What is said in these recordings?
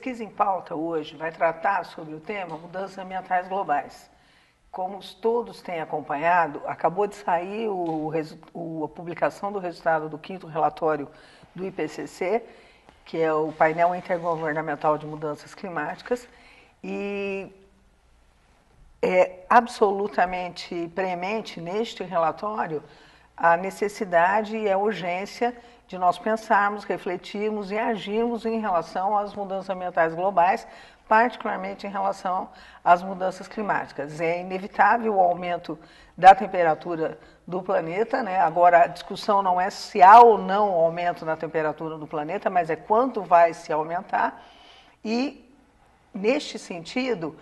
Pesquisa em Pauta hoje vai tratar sobre o tema mudanças ambientais globais. Como todos têm acompanhado, acabou de sair o, o, a publicação do resultado do quinto relatório do IPCC, que é o painel intergovernamental de mudanças climáticas, e é absolutamente premente neste relatório a necessidade e a urgência de nós pensarmos, refletirmos e agirmos em relação às mudanças ambientais globais, particularmente em relação às mudanças climáticas. É inevitável o aumento da temperatura do planeta, né? Agora a discussão não é se há ou não aumento na temperatura do planeta, mas é quanto vai se aumentar. E neste sentido,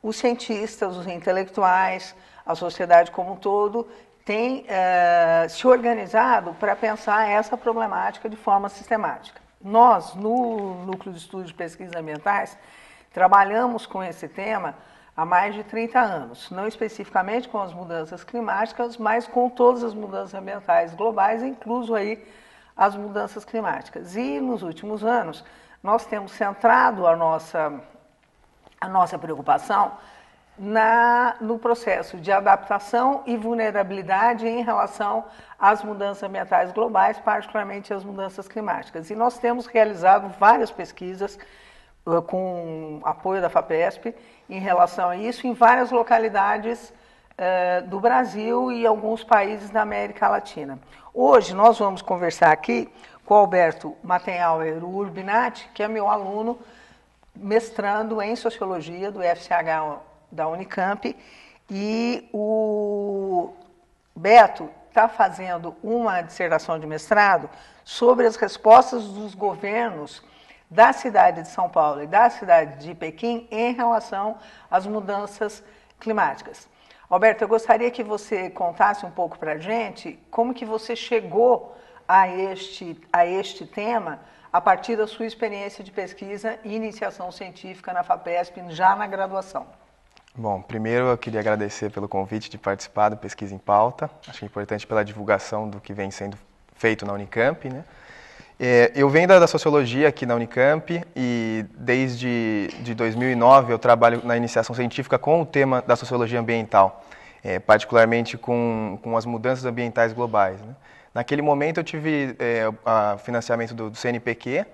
os cientistas, os intelectuais, a sociedade como um todo tem uh, se organizado para pensar essa problemática de forma sistemática. Nós, no Núcleo de Estudos de Pesquisas Ambientais, trabalhamos com esse tema há mais de 30 anos, não especificamente com as mudanças climáticas, mas com todas as mudanças ambientais globais, incluso aí as mudanças climáticas. E nos últimos anos, nós temos centrado a nossa, a nossa preocupação na, no processo de adaptação e vulnerabilidade em relação às mudanças ambientais globais, particularmente as mudanças climáticas. E nós temos realizado várias pesquisas com apoio da FAPESP em relação a isso em várias localidades do Brasil e alguns países da América Latina. Hoje nós vamos conversar aqui com Alberto Matenhauer Urbinati, que é meu aluno mestrando em Sociologia do FCH da Unicamp, e o Beto está fazendo uma dissertação de mestrado sobre as respostas dos governos da cidade de São Paulo e da cidade de Pequim em relação às mudanças climáticas. Alberto, eu gostaria que você contasse um pouco para a gente como que você chegou a este, a este tema a partir da sua experiência de pesquisa e iniciação científica na FAPESP já na graduação. Bom, primeiro eu queria agradecer pelo convite de participar do Pesquisa em Pauta. Acho é importante pela divulgação do que vem sendo feito na Unicamp. Né? É, eu venho da, sociologia aqui na Unicamp e desde de 2009 eu trabalho na iniciação científica com o tema da sociologia ambiental, é, particularmente com, com as mudanças ambientais globais. Né? Naquele momento eu tive é, o financiamento do, do CNPq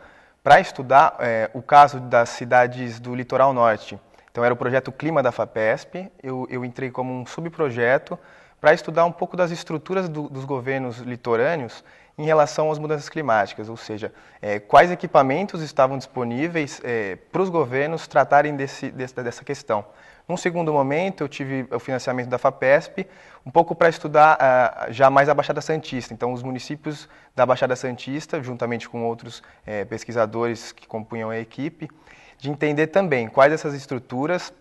para estudar é, o caso das cidades do litoral norte. Então era o projeto Clima da FAPESP, eu, eu entrei como um subprojeto para estudar um pouco das estruturas do, dos governos litorâneos em relação às mudanças climáticas, ou seja, é, quais equipamentos estavam disponíveis é, para os governos tratarem desse, desse, dessa questão. Num segundo momento, eu tive o financiamento da FAPESP, um pouco para estudar já mais a Baixada Santista. Então, os municípios da Baixada Santista, juntamente com outros é, pesquisadores que compunham a equipe, de entender também quais essas estruturas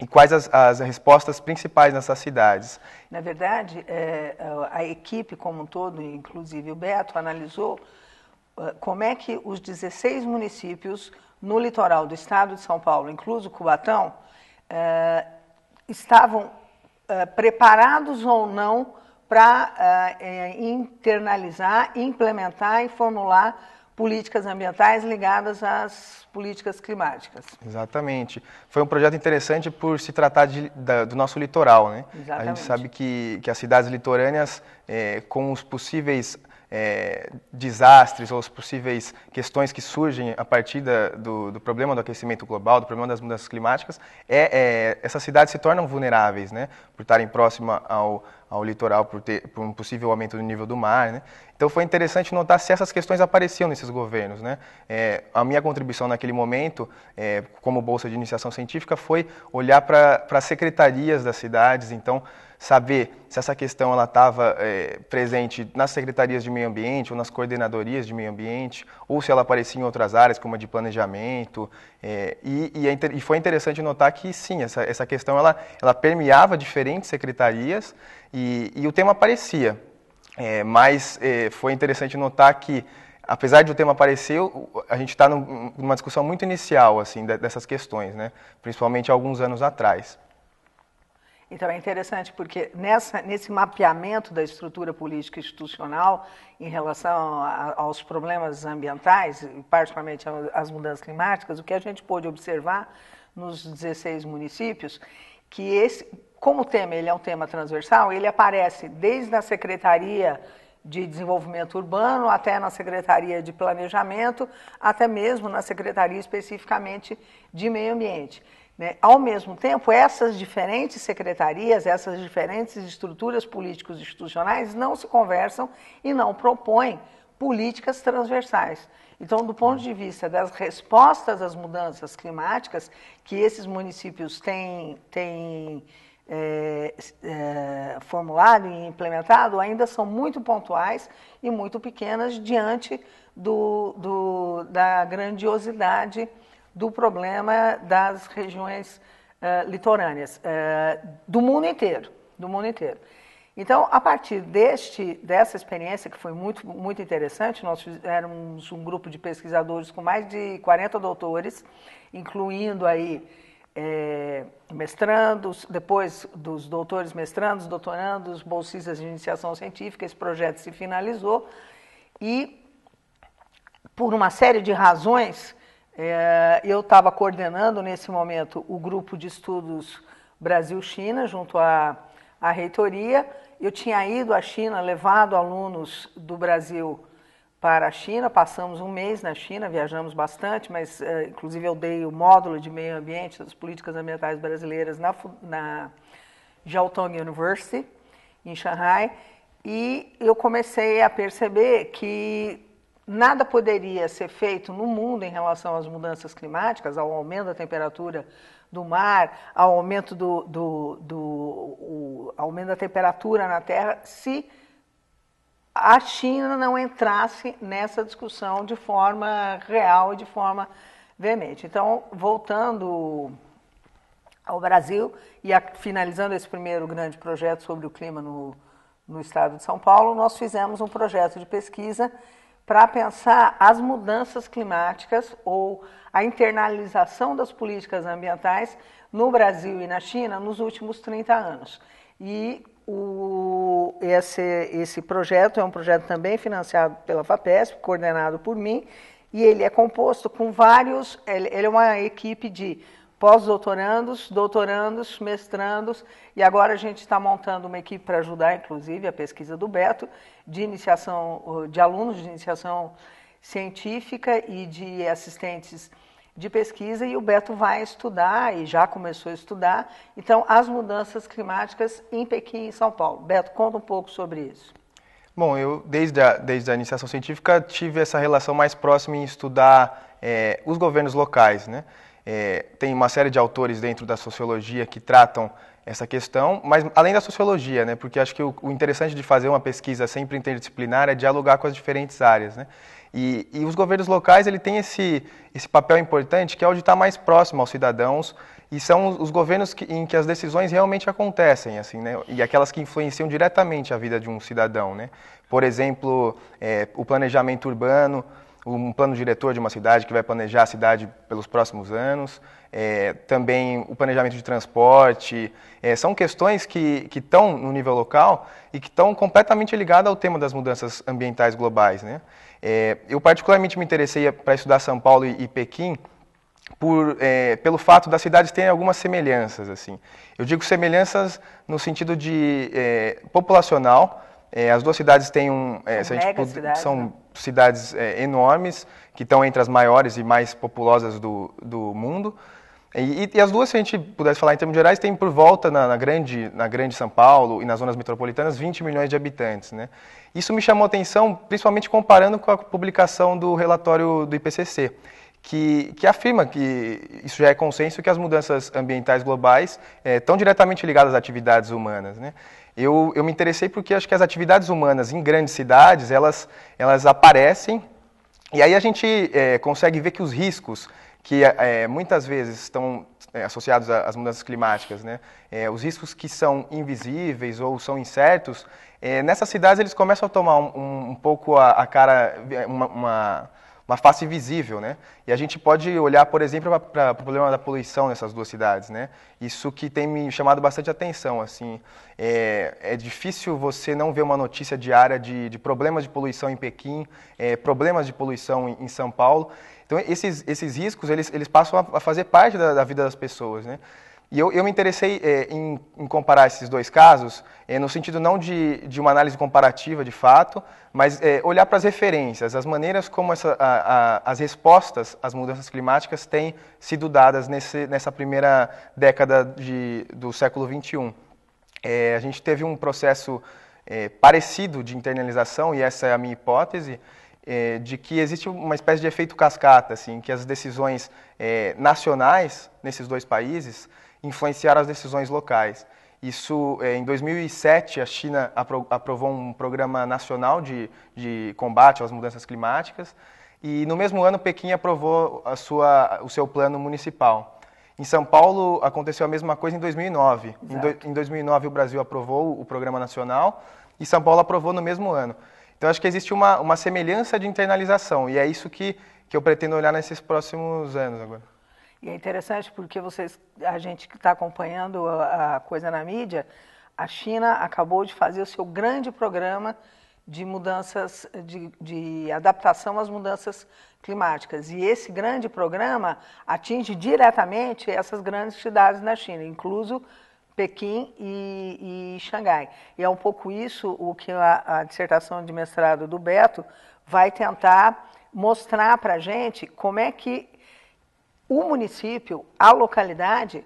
e quais as, as respostas principais nessas cidades. Na verdade, é, a equipe como um todo, inclusive o Beto, analisou é, como é que os 16 municípios no litoral do estado de São Paulo, incluso Cubatão, é, estavam é, preparados ou não para é, é, internalizar, implementar e formular políticas ambientais ligadas às políticas climáticas. Exatamente. Foi um projeto interessante por se tratar de, da, do nosso litoral, né? Exatamente. A gente sabe que, que as cidades litorâneas, é, com os possíveis é, desastres ou as possíveis questões que surgem a partir da, do, do, problema do aquecimento global, do problema das mudanças climáticas, é, é, essas cidades se tornam vulneráveis, né, por estarem próximas ao, ao litoral, por, ter, por um possível aumento do nível do mar. Né, então foi interessante notar se essas questões apareciam nesses governos. Né? É, a minha contribuição naquele momento, é, como Bolsa de Iniciação Científica, foi olhar para as secretarias das cidades, então saber se essa questão ela estava é, presente nas secretarias de meio ambiente ou nas coordenadorias de meio ambiente, ou se ela aparecia em outras áreas, como a de planejamento. É, e, e, é, e, foi interessante notar que, sim, essa, essa questão ela, ela permeava diferentes secretarias e, e o tema aparecia. É, mas é, foi interessante notar que, apesar de o tema aparecer, a gente está numa discussão muito inicial assim dessas questões, né? principalmente alguns anos atrás. Então é interessante porque nessa, nesse mapeamento da estrutura política institucional em relação a, aos problemas ambientais, particularmente às mudanças climáticas, o que a gente pôde observar nos 16 municípios, que esse, como o tema ele é um tema transversal, ele aparece desde a Secretaria de Desenvolvimento Urbano até na Secretaria de Planejamento, até mesmo na Secretaria especificamente de Meio Ambiente. Né? Ao mesmo tempo, essas diferentes secretarias, essas diferentes estruturas políticos institucionais não se conversam e não propõem políticas transversais. Então, do ponto de vista das respostas às mudanças climáticas que esses municípios têm, têm é, é, formulado e implementado ainda são muito pontuais e muito pequenas diante do, do, da grandiosidade do problema das regiões é, litorâneas é, do mundo inteiro, do mundo inteiro. Então, a partir deste, dessa experiência, que foi muito, muito interessante, nós fizemos um grupo de pesquisadores com mais de 40 doutores, incluindo aí é, mestrandos, depois dos doutores mestrandos, doutorandos, bolsistas de iniciação científica, esse projeto se finalizou e, por uma série de razões, é, eu estava coordenando nesse momento o grupo de estudos Brasil-China, junto à, à reitoria. Eu tinha ido à China, levado alunos do Brasil para a China, passamos um mês na China, viajamos bastante, mas eh, inclusive eu dei o módulo de meio ambiente das políticas ambientais brasileiras na, na Jiaotong University, em Xangai, e eu comecei a perceber que nada poderia ser feito no mundo em relação às mudanças climáticas, ao aumento da temperatura do mar, ao aumento, do, do, do aumento da temperatura na Terra, se a China não entrasse nessa discussão de forma real e de forma veemente. Então, voltando ao Brasil e a, finalizando esse primeiro grande projeto sobre o clima no, no estado de São Paulo, nós fizemos um projeto de pesquisa para pensar as mudanças climáticas ou a internalização das políticas ambientais no Brasil e na China nos últimos 30 anos. E o, esse, esse projeto é um projeto também financiado pela FAPESP, coordenado por mim, e ele é composto com vários, ele, ele é uma equipe de pós-doutorandos, doutorandos, mestrandos, e agora a gente está montando uma equipe para ajudar, inclusive, a pesquisa do Beto, de iniciação, de alunos de iniciação científica e de assistentes de pesquisa e o Beto vai estudar e já começou a estudar, então, as mudanças climáticas em Pequim e São Paulo. Beto, conta um pouco sobre isso. Bom, eu desde a, desde a iniciação científica tive essa relação mais próxima em estudar é, os governos locais. Né? É, tem uma série de autores dentro da sociologia que tratam essa questão, mas além da sociologia, né? porque acho que o, o interessante de fazer uma pesquisa sempre interdisciplinar é dialogar com as diferentes áreas. Né? E, e os governos locais ele tem esse, esse papel importante que é o de estar mais próximo aos cidadãos e são os, governos que, em que as decisões realmente acontecem, assim, né? E aquelas que influenciam diretamente a vida de um cidadão, né? Por exemplo, é, o planejamento urbano, um plano diretor de uma cidade que vai planejar a cidade pelos próximos anos, é, também o planejamento de transporte, é, são questões que estão que no nível local e que estão completamente ligadas ao tema das mudanças ambientais globais. Né? É, eu particularmente me interessei para estudar São Paulo e, e Pequim por, é, pelo fato das cidades terem algumas semelhanças. assim. Eu digo semelhanças no sentido de é, populacional. É, as duas cidades têm um, é, são, gente, cidades, são né? cidades é, enormes que estão entre as maiores e mais populosas do, do mundo. E, e, as duas, se a gente pudesse falar em termos gerais, tem por volta na, na, grande, na grande São Paulo e nas zonas metropolitanas 20 milhões de habitantes. Né? Isso me chamou atenção, principalmente comparando com a publicação do relatório do IPCC, que, que afirma que isso já é consenso que as mudanças ambientais globais é, eh, estão diretamente ligadas às atividades humanas. Né? Eu, eu me interessei porque acho que as atividades humanas em grandes cidades, elas, elas aparecem, e aí a gente é, consegue ver que os riscos que é, muitas vezes estão eh, associados às mudanças climáticas, né? É, os riscos que são invisíveis ou são incertos, é, nessas cidades eles começam a tomar um, um, um pouco a, a, cara, uma, uma, uma face visível, né? E a gente pode olhar, por exemplo, para o problema da poluição nessas duas cidades, né? Isso que tem me chamado bastante atenção, assim, é, é difícil você não ver uma notícia diária de, de problemas de poluição em Pequim, problemas de poluição em, em São Paulo, então, esses, esses riscos, eles, eles passam a, fazer parte da, da vida das pessoas, né? E eu, eu me interessei é, em, em, comparar esses dois casos, é, no sentido não de, de uma análise comparativa de fato, mas é, olhar para as referências, as maneiras como essa, a, a, as respostas às mudanças climáticas têm sido dadas nesse, nessa primeira década de, do século XXI. É, a gente teve um processo é, parecido de internalização, e essa é a minha hipótese, é, de que existe uma espécie de efeito cascata, assim, que as decisões é, nacionais nesses dois países influenciaram as decisões locais. Isso, é, em 2007, a China apro aprovou um programa nacional de, de combate às mudanças climáticas e, no mesmo ano, Pequim aprovou a sua, o seu plano municipal. Em São Paulo, aconteceu a mesma coisa em 2009. Em, do, em 2009, o Brasil aprovou o programa nacional e São Paulo aprovou no mesmo ano. Então, acho que existe uma, uma semelhança de internalização, e é isso que, que eu pretendo olhar nesses próximos anos agora. E é interessante porque vocês, a gente que está acompanhando a, a coisa na mídia, a China acabou de fazer o seu grande programa de mudanças, de, de, adaptação às mudanças climáticas. E esse grande programa atinge diretamente essas grandes cidades na China, incluso Pequim e, e Xangai. E é um pouco isso o que a, a dissertação de mestrado do Beto vai tentar mostrar para a gente como é que o município, a localidade,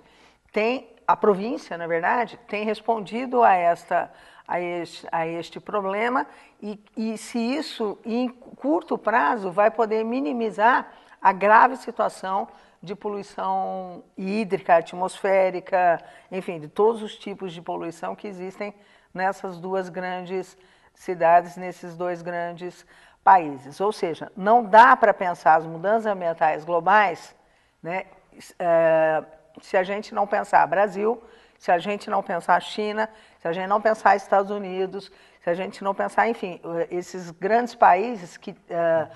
tem, a província, na verdade, tem respondido a, esta, a, este, a este problema e, e se isso, em curto prazo, vai poder minimizar a grave situação de poluição hídrica, atmosférica, enfim, de todos os tipos de poluição que existem nessas duas grandes cidades, nesses dois grandes países. Ou seja, não dá para pensar as mudanças ambientais globais né, é, se a gente não pensar Brasil, se a gente não pensar China, se a gente não pensar Estados Unidos, se a gente não pensar, enfim, esses grandes países que uh,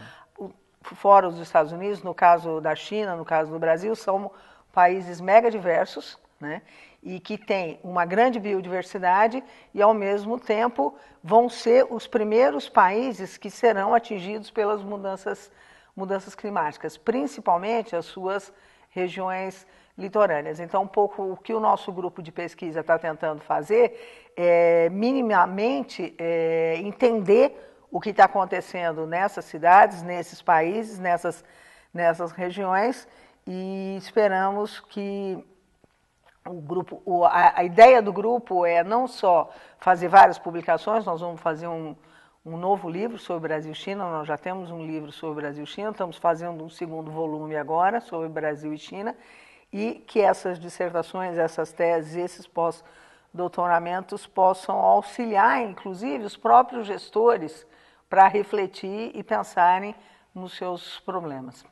fora os Estados Unidos, no caso da China, no caso do Brasil, são países mega diversos, né? E que têm uma grande biodiversidade e, ao mesmo tempo, vão ser os primeiros países que serão atingidos pelas mudanças, mudanças climáticas, principalmente as suas regiões litorâneas. Então, um pouco o que o nosso grupo de pesquisa está tentando fazer é minimamente é, entender o que está acontecendo nessas cidades, nesses países, nessas, nessas regiões, e esperamos que o grupo, o, a, a, ideia do grupo é não só fazer várias publicações, nós vamos fazer um, um novo livro sobre Brasil-China, nós já temos um livro sobre Brasil-China, estamos fazendo um segundo volume agora sobre Brasil e China, e que essas dissertações, essas teses, esses pós-doutoramentos possam auxiliar, inclusive, os próprios gestores para refletir e pensarem nos seus problemas.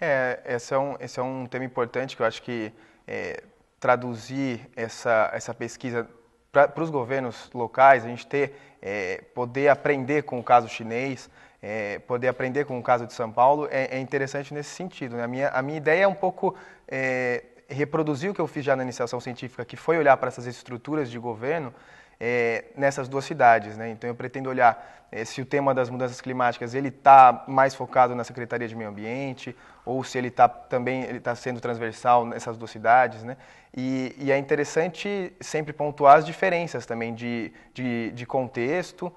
É, esse é, um, esse é um tema importante que eu acho que é, traduzir essa, essa pesquisa para os governos locais, a gente ter, é, poder aprender com o caso chinês, é, poder aprender com o caso de São Paulo, é, é interessante nesse sentido. Né? A, minha, a minha ideia é um pouco é, reproduzir o que eu fiz já na iniciação científica, que foi olhar para essas estruturas de governo é, nessas duas cidades. Né? Então eu pretendo olhar é, se o tema das mudanças climáticas ele está mais focado na Secretaria de Meio Ambiente ou se ele está também ele tá sendo transversal nessas duas cidades. Né? E, e, é interessante sempre pontuar as diferenças também de, de, de contexto,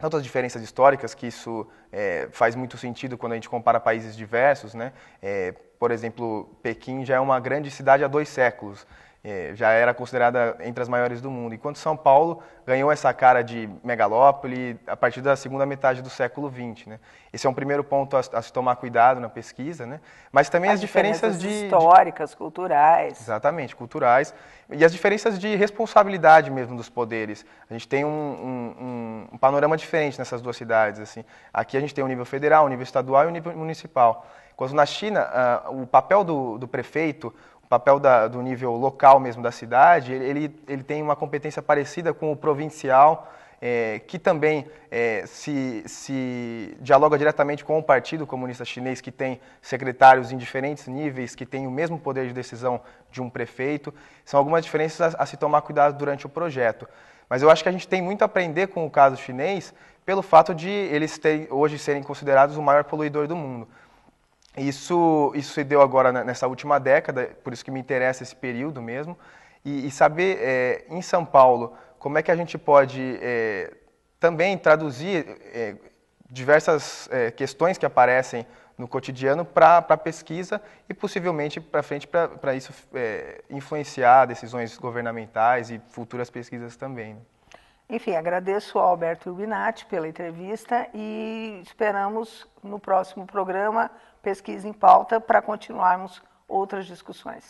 tanto as diferenças históricas, que isso é, faz muito sentido quando a gente compara países diversos. Né? É, por exemplo, Pequim já é uma grande cidade há dois séculos é, já era considerada entre as maiores do mundo. Enquanto São Paulo ganhou essa cara de megalópole a partir da segunda metade do século XX. Né? Esse é um primeiro ponto a, a se tomar cuidado na pesquisa, né? mas também as, as diferenças, diferenças de, históricas, de... culturais. Exatamente, culturais e as diferenças de responsabilidade mesmo dos poderes. A gente tem um, um, um panorama diferente nessas duas cidades. Assim, aqui a gente tem o um nível federal, o nível estadual e o nível municipal. Quando na China, uh, o papel do, do, prefeito, papel da, do nível local mesmo da cidade, ele, ele tem uma competência parecida com o provincial, é, que também é, se, se dialoga diretamente com o Partido Comunista Chinês, que tem secretários em diferentes níveis, que tem o mesmo poder de decisão de um prefeito. São algumas diferenças a, a se tomar cuidado durante o projeto. Mas eu acho que a gente tem muito a aprender com o caso chinês pelo fato de eles ter, hoje serem considerados o maior poluidor do mundo. Isso, isso se deu agora nessa última década, por isso que me interessa esse período mesmo. E, e saber, é, em São Paulo, como é que a gente pode é, também traduzir é, diversas é, questões que aparecem no cotidiano para a pesquisa e possivelmente para frente para isso é, influenciar decisões governamentais e futuras pesquisas também. Né? Enfim, agradeço ao Alberto Rubinati pela entrevista e esperamos no próximo programa pesquisa em pauta para continuarmos outras discussões.